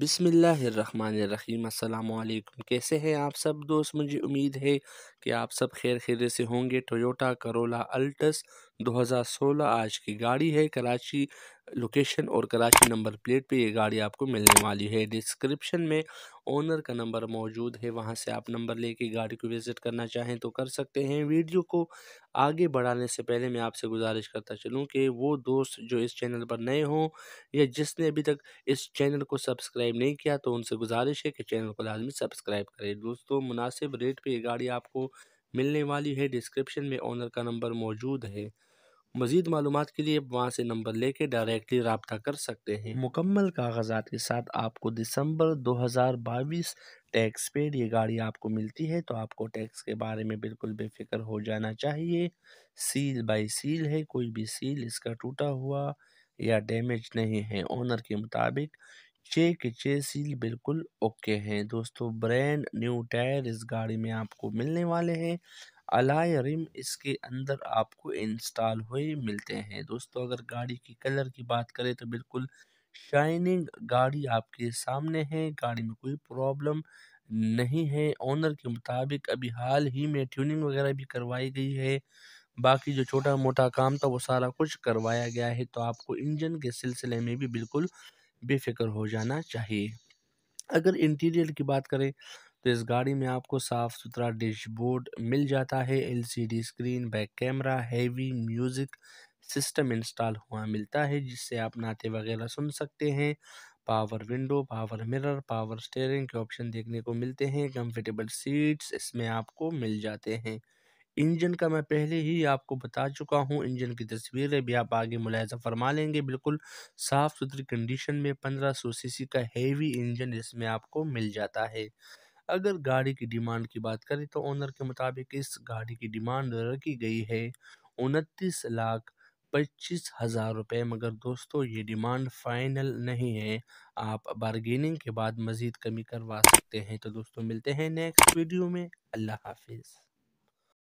बिसमीम अल्लाम कैसे हैं आप सब दोस्त मुझे उम्मीद है कि आप सब खैर खैर से होंगे टोयोटा करोला अल्टस 2016 आज की गाड़ी है कराची लोकेशन और कराची नंबर प्लेट पे ये गाड़ी आपको मिलने वाली है डिस्क्रिप्शन में ओनर का नंबर मौजूद है वहाँ से आप नंबर लेके गाड़ी को विज़िट करना चाहें तो कर सकते हैं वीडियो को आगे बढ़ाने से पहले मैं आपसे गुजारिश करता चलूँ कि वो दोस्त जो इस चैनल पर नए हों या जिसने अभी तक इस चैनल को सब्सक्राइब नहीं किया तो उनसे गुजारिश है कि चैनल को लाजमी सब्सक्राइब करें दोस्तों मुनासिब रेट पर ये गाड़ी आपको मिलने वाली है डिस्क्रिप्शन में ऑनर का नंबर मौजूद है मजीद मालूम के लिए वहाँ से नंबर लेके डायरेक्टली रबता कर सकते हैं मुकम्मल कागजात के साथ आपको दिसंबर दो हज़ार बाईस टैक्स पेड ये गाड़ी आपको मिलती है तो आपको टैक्स के बारे में बिल्कुल बेफिक्र हो जाना चाहिए सील बाई सील है कोई भी सील इसका टूटा हुआ या डैमेज नहीं है ओनर के मुताबिक छः के छः सील बिल्कुल ओके हैं दोस्तों ब्रैंड न्यू टायर इस गाड़ी में आपको मिलने वाले हैं अलाय रिम इसके अंदर आपको इंस्टॉल हुए मिलते हैं दोस्तों अगर गाड़ी की कलर की बात करें तो बिल्कुल शाइनिंग गाड़ी आपके सामने है गाड़ी में कोई प्रॉब्लम नहीं है ओनर के मुताबिक अभी हाल ही में ट्यूनिंग वगैरह भी करवाई गई है बाकी जो छोटा मोटा काम था वो सारा कुछ करवाया गया है तो आपको इंजन के सिलसिले में भी बिल्कुल बेफिक्र हो जाना चाहिए अगर इंटीरियर की बात करें तो इस गाड़ी में आपको साफ़ सुथरा डैशबोर्ड मिल जाता है LCD screen back camera heavy music system install हुआ मिलता है जिससे आप नाते वगैरह सुन सकते हैं power window power mirror power steering के ऑप्शन देखने को मिलते हैं कम्फर्टेबल सीट्स इसमें आपको मिल जाते हैं इंजन का मैं पहले ही आपको बता चुका हूँ इंजन की तस्वीरें भी आप आगे मुलायजा फरमा लेंगे बिल्कुल साफ़ सुथरी कंडीशन में पंद्रह सौ सीसी का हैवी इंजन इसमें आपको मिल जाता है अगर गाड़ी की डिमांड की बात करें तो ओनर के मुताबिक इस गाड़ी की डिमांड रखी गई है उनतीस लाख पच्चीस हज़ार रुपये मगर दोस्तों ये डिमांड फाइनल नहीं है आप बारगेनिंग के बाद मज़ीद कमी करवा सकते हैं तो दोस्तों मिलते हैं नेक्स्ट वीडियो में अल्लाह हाफिज़